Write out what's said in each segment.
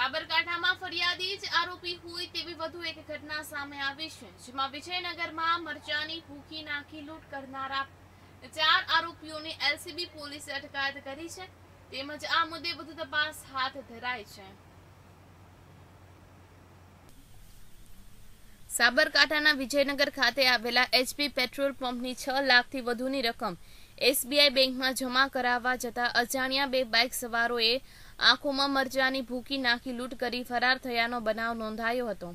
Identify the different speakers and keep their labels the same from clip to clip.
Speaker 1: સાબરકાંઠામાં ફરિયાદી જ આરોપી હોય તેવી વધુ એક ઘટના સામે આવી છે જેમાં વિજયનગરમાં મરચાની ભૂખી નાખી લૂંટ કરનારા ચાર આરોપીઓને એલસીબી પોલીસે અટકાયત કરી છે તેમજ આ મુદ્દે વધુ તપાસ હાથ ધરાઈ છે સાબરકાંઠાના વિજયનગર ખાતે આવેલા એચપી પેટ્રોલ પંપની છ લાખથી વધુની રકમ એસબીઆઈ બેંકમાં જમા કરાવવા જતા અજાણ્યા બે બાઇક સવારોએ આંખોમાં મરજાની ભૂકી નાખી લૂંટ કરી ફરાર થયાનો બનાવ નોંધાયો હતો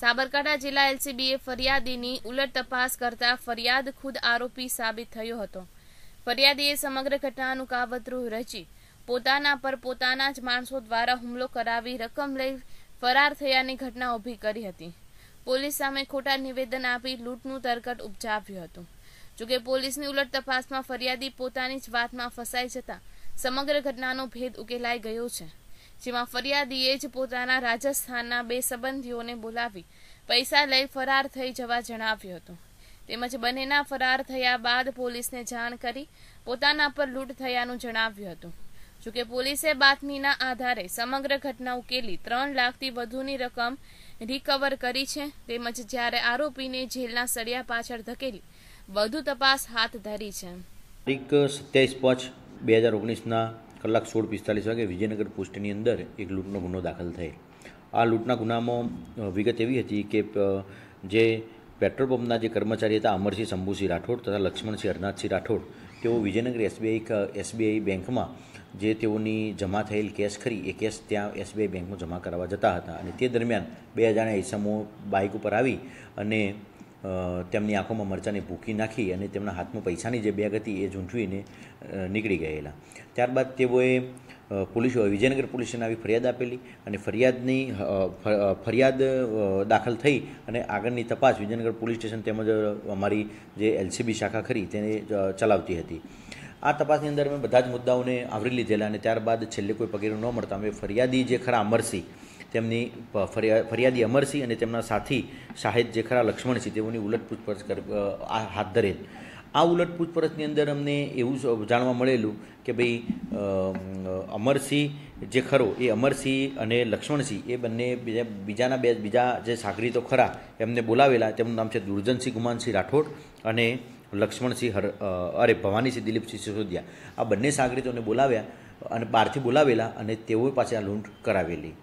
Speaker 1: સાબરકાંઠા જિલ્લા એલસીબીએ ફરિયાદીની ઉલટ તપાસ કરતા ફરિયાદ ખુદ આરોપી સાબિત થયો હતો ફરિયાદીએ સમગ્ર ઘટનાનું કાવતરું રચી પોતાના પર પોતાના જ માણસો દ્વારા હુમલો કરાવી રકમ લઈ ફરાર થયાની ઘટના ઊભી કરી હતી પોલીસ સામે ખોટા નિવેદન આપી લૂંટનું તરકટ ઉપજાવ્યું હતું જોકે પોલીસની ઉલટ તપાસમાં ફરિયાદી પોતાની જ વાતમાં ફસાઈ જતા સમગ્ર ઘટનાનો ભેદ ઉકેલાઈ ગયો છે જેમાં ફરિયાદીએ જ પોતાના રાજસ્થાનના બે સંબંધીઓને બોલાવી પૈસા લઈ ફરાર થઈ જવા જણાવ્યું હતું તેમજ બંનેના ફરાર થયા બાદ પોલીસને જાણ કરી પોતાના પર લૂંટ થયાનું જણાવ્યું હતું જોકે પોલીસે બાતમીના આધારે સમગ્ર ઘટના ઉકેલી ત્રણ લાખથી વધુની રકમ રિકવર કરી છે તેમજ જ્યારે આરોપીને જેલના સળિયા પાછળ ધકેલી વધુ તપાસ હાથ ધરી છે
Speaker 2: તારીખ સત્યાવીસ પાંચ બે હજાર ઓગણીસના કલાક સોળ પિસ્તાલીસ વાગે વિજયનગર પોસ્ટની અંદર એક લૂંટનો ગુનો દાખલ થયેલ આ લૂંટના ગુનામાં વિગત એવી હતી કે જે પેટ્રોલ પંપના જે કર્મચારી હતા અમરસિંહ શંભુસિંહ રાઠોડ તથા લક્ષ્મણસિંહ હરનાથસિંહ રાઠોડ તેઓ વિજયનગર એસબીઆઈ એસબીઆઈ બેંકમાં જે તેઓની જમા થયેલ કેશ ખરી એ કેશ ત્યાં એસબીઆઈ બેંકમાં જમા કરાવવા જતા હતા અને તે દરમિયાન બે હજારના ઈસમો બાઇક ઉપર આવી અને તેમની આંખોમાં મરચાંને ભૂકી નાખી અને તેમના હાથમાં પૈસાની જે બેગ હતી એ ઝૂંઠવીને નીકળી ગયેલા ત્યારબાદ તેઓએ પોલીસ વિજયનગર પોલીસને આવી ફરિયાદ આપેલી અને ફરિયાદની ફરિયાદ દાખલ થઈ અને આગળની તપાસ વિજયનગર પોલીસ સ્ટેશન તેમજ અમારી જે એલસીબી શાખા ખરી તેને ચલાવતી હતી આ તપાસની અંદર અમે બધા જ મુદ્દાઓને આવરી લીધેલા અને ત્યારબાદ છેલ્લે કોઈ પગેરું ન મળતા અમે ફરિયાદી જે ખરા અમરસિંહ તેમની ફરિયાદી અમરસિંહ અને તેમના સાથી શાહિદ જે ખરા લક્ષ્મણ તેઓની ઉલટ પૂછપરછ કર હાથ ધરેલ આ ઉલટ પૂછપરછની અંદર અમને એવું જાણવા મળેલું કે ભાઈ અમરસિંહ જે ખરો એ અમરસિંહ અને લક્ષ્મણસિંહ એ બંને બીજાના બે બીજા જે સાગરી તો ખરા એમને બોલાવેલા તેમનું નામ છે દુર્જનસિંહ ગુમાનસિંહ રાઠોડ અને લક્ષ્મણસિંહ હર અરે ભવાનીસિંહ દિલીપસિંહ સિસોદિયા આ બંને સાગરીતોને બોલાવ્યા અને બહારથી બોલાવેલા અને તેઓ પાસે આ લૂંટ કરાવેલી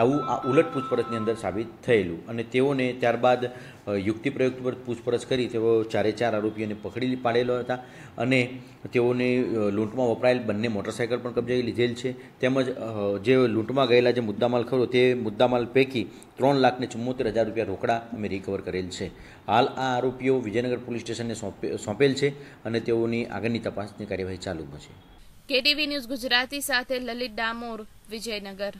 Speaker 2: આવું આ ઉલટ પૂછપરછની અંદર સાબિત થયેલું અને તેઓને ત્યારબાદ યુક્તિપ્રયુક્ત પર પૂછપરછ કરી તેઓ ચારે ચાર આરોપીઓને પકડી પાડેલો હતા અને તેઓને લૂંટમાં વપરાયેલ બંને મોટરસાઇકલ પણ કબજે લીધેલ છે તેમજ જે લૂંટમાં ગયેલા જે મુદ્દામાલ ખરો તે મુદ્દામાલ પૈકી ત્રણ લાખને ચુમ્મોતેર હજાર રૂપિયા રોકડા અમે રિકવર કરેલ છે હાલ આ આરોપીઓ વિજયનગર પોલીસ સ્ટેશનને સોંપેલ છે અને તેઓની આગળની તપાસની કાર્યવાહી ચાલુ છે
Speaker 1: કેટીવી ન્યૂઝ ગુજરાતી સાથે લલિત ડામોર વિજયનગર